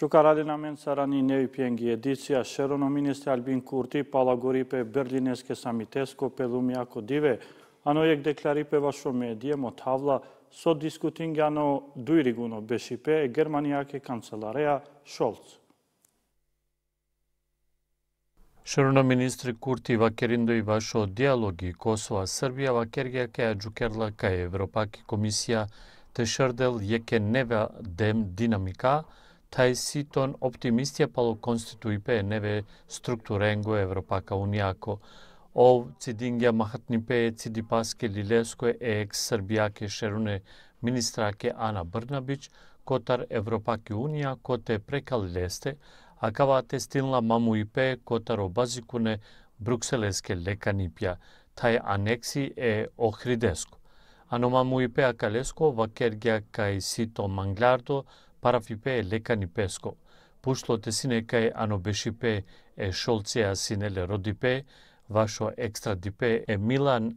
Shukar Adin Amen Sarani, Nevi Pjengi, Edicija, Sherono Ministri Albin Kurti, Palaguri për Berlineske Samitesko, për Dhumi Ako Dive, ano jek deklari për vashu me edje, mo tavla, sot diskutin nga no dujri guno Beshipe e Germaniake Kancelarea Scholz. Shërëno Ministri Kurti va kërindo i vasho dialogi Kosova, Sërbija va kërgja ka e gjukerla ka e Evropaki Komisija të shërdel jeke neve dem dinamika, тај ситон оптимистија пало конституипе неве структуренго Европака унијако. Ов цидингја махатнипе цидипаске лилеско е екс Србијаке шеруне министраке Ана Брнабич, котар Европаки унија коте лесте, а кава тестинла маму и пе котар обазикуне брукселеске леканипја, тај анекси е охридеско. Ано маму и пе акалеско вакергја кај сито манглардо, парафипе лекани песко. те сине кај ано бешипе е шолцеа синеле родипе, вашо екстра дипе е Милан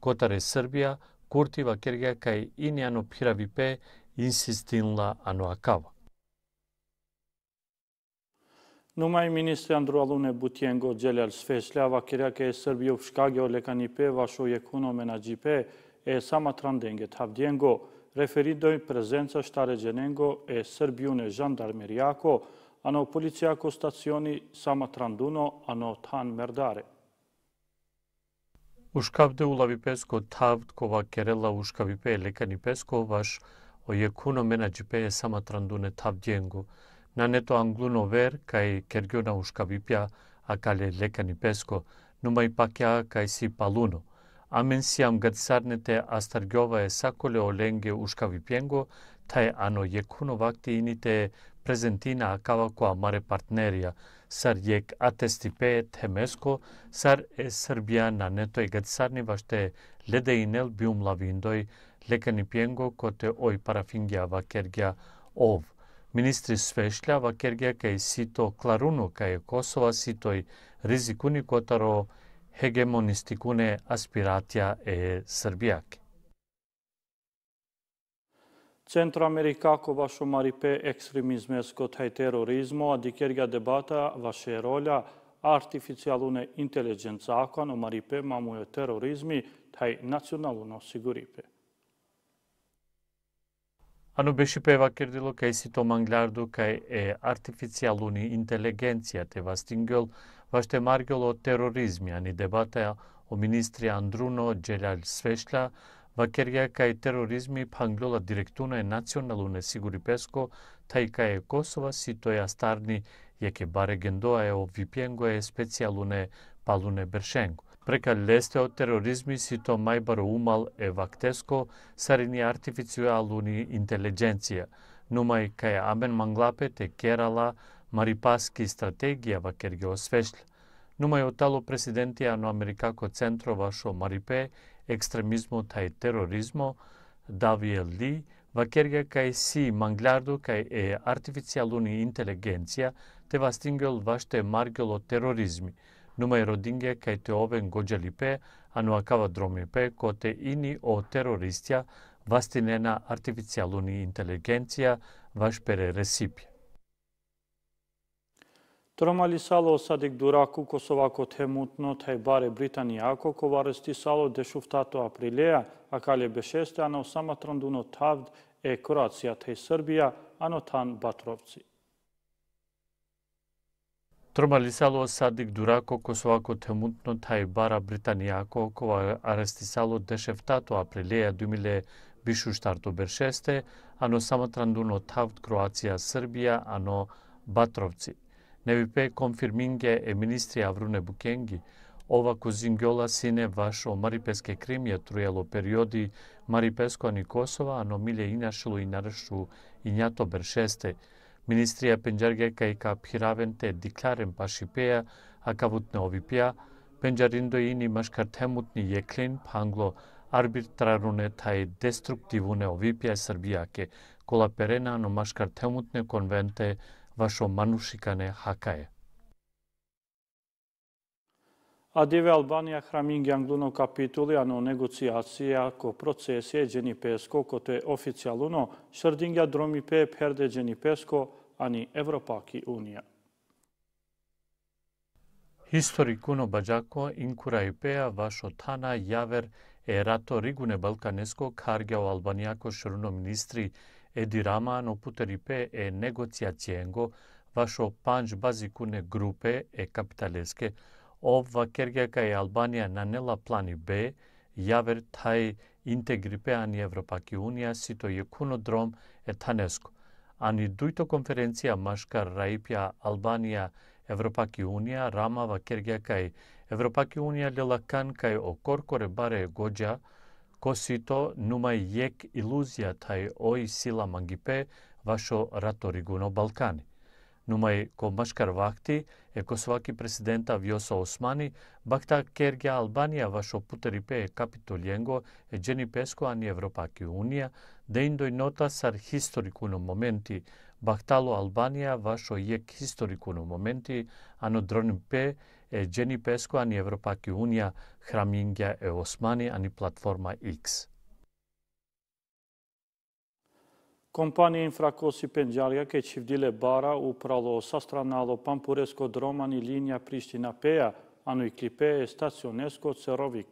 котар е Србија, Куртива Кергија кај инијано пиравипе инсистинла ано акава. Numai ministri Andrualune Butiengo Gjelel Sfesleava Kirjake e Sërbiu Shkagjo Lekanipe Vasho Jekuno е сама Samatrandenget Havdiengo referindu-i е ștaregenengo e а на ano polițiaco staționi sama tranduno, ano тан merdare. Ушкавде улави песко тавд кова керела ушкави пе лекани песко ваш ое куно менаджи пе сама трандуне тавдјенгу. На нето англуно вер кај кергиона ушкави пја а кале лекани песко, нума и пакја кај си палуно – amensiam gad sarnete astargiova e sakole o lenge uškavi pjengo, taj ano je kuno vakti inite prezentina akava koa mare partnerija, sar jek atesti pe temesko, sar e Srbija na netoj gad sarni vašte lede i nel bium lavindoj, lekani pjengo kote oj parafingija vakergija ov. Ministri svešlja vakergija kaj sito klaruno kaj Kosova sitoj rizikuni kotaro vakergija, hegemonistikune aspiratija e srbijake. Centro Amerika ko maripe ekstremizme skot haj terorizmo, a dikerga debata vaše rolja artificialune inteligenca ako maripe mamuje terorizmi taj nacionalno siguripe. Ану беше пева кердило кај сито манглярду кај е артифициалуни интелигенција те вастингел ваште маргел од тероризми, ани дебата о министри Андруно Джелјал Свешла, Вакерија кај тероризми панглола директуна е национално несигури песко, тај кај е Косова си астарни, старни, јеке баре гендоа е о випјенго е специјалуне палуне бршенго. Прека лесте од тероризми сито мајбаро умал е вактеско сарини артифициалуни интелигенција, нумај кај амен манглапе те керала марипаски стратегија ва кер ги освешле. Нумај отало президентија на Америкако центрова шо марипе екстремизмо тај тероризмо Давиел Ли ва керга кај си манглярдо кај е артифициалуни интелигенција те вастингел ваште маргел од тероризми – нумај родинге кај те овен годжалипе, ануакава дромипе, коте ини о терористија, вастинена артифицијални интелигенција ваш пере ресипи. Тромали сало садик дураку косовако темутно тај баре Британија, Британијако варести сало дешуфтато априлеа, а кале бешесте ано саматрандуно тавд е Кроација тај Србија, ано тан Батровци. Тромалисало Садик Дурако Косовако темутно тај бара Британијако кова арестисало дешефтато априлеја думиле бишу штарто бершесте, ано саматрандуно тавт Кроација Србија, ано Батровци. НВП конфирминге е министри Авруне Букенги, ова козингјола сине вашо Марипеске Крим ја труело периоди Марипеско ани Косова, ано миле инашило и нарешу ињато бершесте, Министрија Пенџарге кај ка пхиравен те дикларен а кавут не овипија, Пенџариндо ни машкар темут ни јеклин пангло арбитраруне тај деструктивуне овипија Србијаке, кола перена но машкар темутне конвенте вашо манушикане хакае. A Dive Albanija, Hraming, Anglunov kapituli, ano negocijacije, ko proces jeđeni pesko, ko to je oficijalno, Šrdinga, Dromi, Pep, Herdeđeni pesko, ani Evropaki unija. Historik kuno bađako in i peja vašo tana javer e rato rigune balkanesko karga o albanijako šruno ministri edi raman oputer i pe e negocija cjengo vašo panč bazikune grupe e kapitaleske ова Кергека и Албанија на нела плани Б, јавер тај интегрипе ани Европаки Унија сито е кунодром е Танеско. Ани дујто конференција машка Раипја Албанија Европаки Унија во Кергека и Европаки Унија лелакан кај окоркоре баре годжа, сито нума јек илузија тај ој сила мангипе вашо раторигуно Балкани. Нумај комбашкар вакти, еко сваки президента Виоса Османи, бакта Керге Албанија вашо путерипе е капитолјенго е джени песко ани Европаки Унија, ден дој нота сар хисторикуно моменти, бактало Албанија вашо јек хисторикуно моменти, ано дрони пе е джени песко ани Европаки Унија, храмингја е Османи ани платформа X. Компанија Инфракоси Пенџалија ке чивдиле бара управо со странало Пампуреско дромани линија Приштина Пеја, ано и Клипеја стационеско Церовик.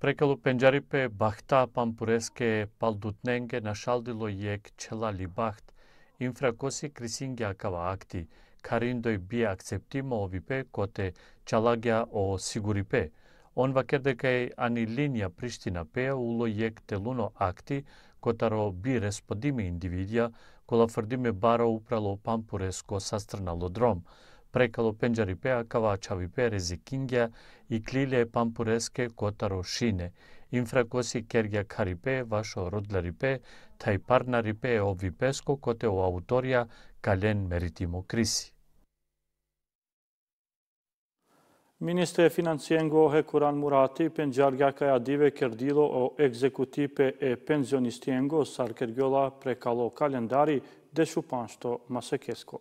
Прекалу Пенџарипе бахта Пампуреске палдутненге нашалдило јек челали бахт, Инфракоси Крисингја кава акти, Кариндој би акцептима овипе коте чалагја о сигурипе – онва е анилинија Приштина пеа улојек телуно акти, котаро би респодиме индивидија, кола фрдиме бара упрало пампуреско састрнало дром, прекало пенџари пеа кава чави пе резикингја и клиле пампуреске котаро шине, инфракоси кергја карипе, вашо родларипе, тајпарнарипе Песко коте о ауторија Кален Меритимо Криси. Ministre e Financie ngohe Kuran Murati, pëngjarga ka jadive kërdilo o ekzekutipe e penzionistie ngohë sar prekalo kalendari dhe shupanshto masekesko.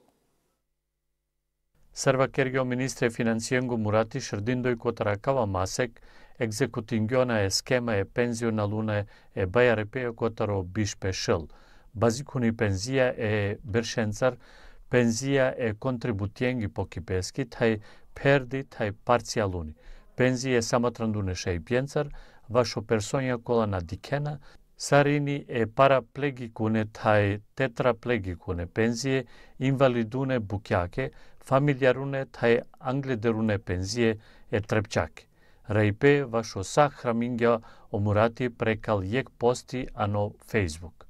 Sërva kërgjo Ministre e Financie ngohë Murati shërdindoj kotra kava masek, ekzekutingjona e skema e penzionalune e bajarepe e kotaro bishpe shëllë. Bazikuni penzija e bërshencar, penzija e kontributjengi po kipeskit, haj перди тај парција луни. Пензи е самотрандуне шеј пјенцар, вашо персонија кола на дикена, Сарини е параплегикуне тај тетраплегикуне пензије, инвалидуне букјаке, фамилијаруне тај англедеруне пензије е трепчаке. Рајпе вашо са храмингја омурати прекал јек пости, ано Facebook.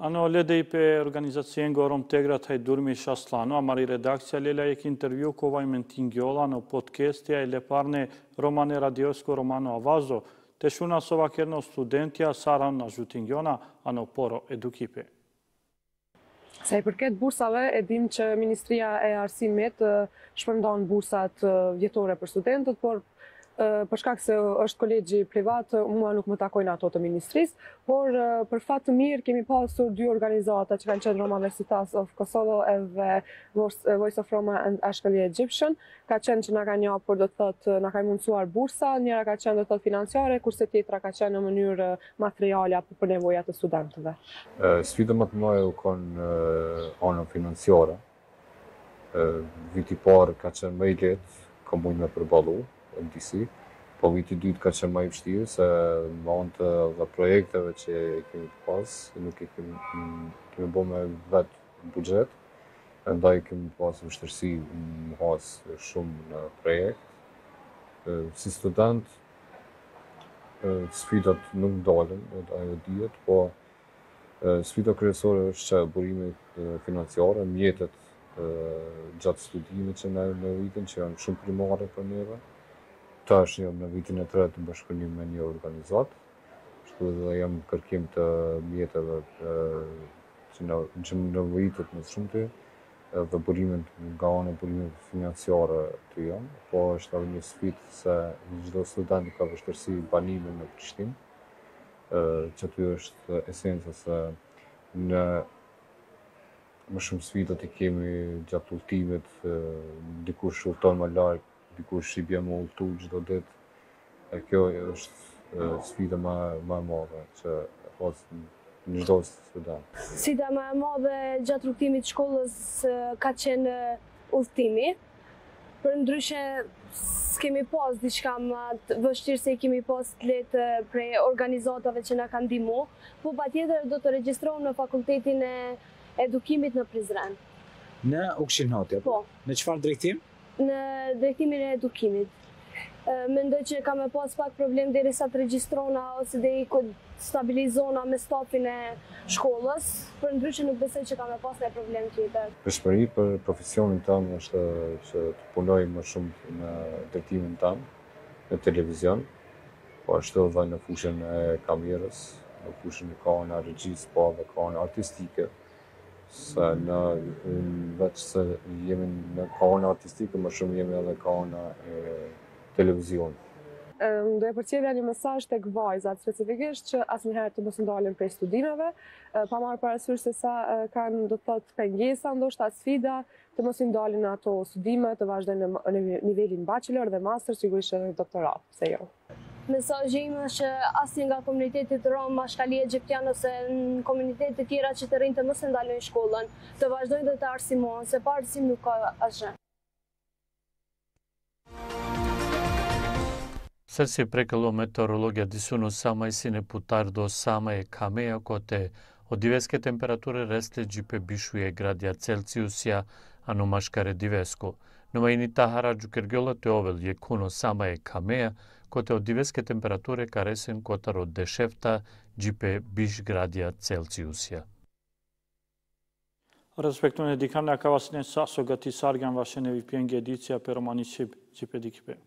Ano, lede i pe organizacijen gorom tegra të hajdurmi isha slano, a mari redakcija Lela e ki intervju kovaj me në tingjola në podcastja i leparne romane radiosko romano avazo, të shuna sova kërno studentja Sara ranë në zhutingjona, ano poro edukipe. Se i përket bursave, e dim që Ministria e Arsimet eh, shpërndonë bursat eh, vjetore për studentët, por për shkak se është kolegji privat, mua nuk më takojnë ato të ministrisë, por për fatë të mirë kemi pasur dy organizata që kanë qenë Roma Universitas of Kosovo edhe Voice of Roma and Ashkali Egyptian, ka qenë që nga ka një apur do të thëtë, nga ka mundësuar bursa, njëra ka qenë do të thëtë financiare, kurse tjetra ka qenë në mënyrë materiale apo për nevojat të studentëve. Sfidë më të mëjë u konë anën financiare, viti parë ka qenë me i letë, me përbalu, në DC, po viti dytë ka qenë ma i pështirë, se mund të dhe projekteve që e kemi të pas, nuk e kemi, kemi bo me vetë budget, ndaj kemi pasë vështërsi më hasë shumë në projekt. Si student, sfidat nuk dalën, ajo djet, po sfida kryesore është që burimi financiare, mjetet gjatë studimit që në vitin, që janë shumë primare për neve, tash jam në vitin e tretë të bashkëpunim me një organizatë, kështu edhe jam kërkim të mjetëve të, që në, që më nëvojitët në dhe burimin nga anë e burimin financiare të jam, po është edhe një sfitë se një gjithdo student ka vështërsi banime në kështim, që të është esenca se në më shumë sfitët i kemi gjatë ultimit, dikush shurton më larkë, dikur Shqipja më ullëtu gjithë do ditë, e kjo është sfida ma, e madhe që ose në gjithë dosë të da. Sfida ma modhe gjatë rukimit shkollës ka qenë ullëtimi, për ndryshe s'kemi pas diçka më të vështirë se i kemi pas të letë prej organizatave që na kanë ndihmu, po patjetër do të regjistrohem në fakultetin e edukimit në Prizren. Në Ukshin Po. Në çfarë drejtim? në drejtimin e edukimit. Mendoj që kam e pas pak problem dhe sa të regjistrona ose dhe i kod stabilizona me stafin e shkollës, për ndryshë nuk besoj që kam e pas një problem tjetër. Përshpëri për profesionin amë është që të punoj më shumë në drejtimin amë, në televizion, po ashtu dhe në fushën e kamerës, në fushën e kona regjis, po dhe kona artistike, se në veç se jemi në kohën artistike, më shumë jemi edhe kohën televizion. do e përcjevja një mesaj të këvajzat, specifikisht që asë njëherë të mësë ndalën prej studimeve, pa marë parasyrë se sa kanë do të thotë pengjesa, ndoshtë sfida të mos i ndalin ato studime, të vazhdojnë në nivelin bachelor dhe master, sigurisht edhe doktorat, se jo. Mesajë ime është asë një nga komunitetit rëmë, ma shkali e gjiptian ose në komunitetit tjera që të rinë të mësë ndalën shkollën, të vazhdojnë dhe të arsimohën, se pa arsim nuk ka ashen. Sërsi prekëllu meteorologja disu në sama i sine putardo sama e kameja kote, o diveske temperaturë resle gjipe bishu e gradja Celsiusja anu mashkare divesko. Në majinit të hara të ovel je kuno sama e kameja, kot je oddiveske temperature ka resen kotër od deshefta gjipe bish gradja Celsiusja. Respektuar në dikan në ka vasin e saso gati sargan vashen e vipjen gjeditja për romanisht gjipe dikipe.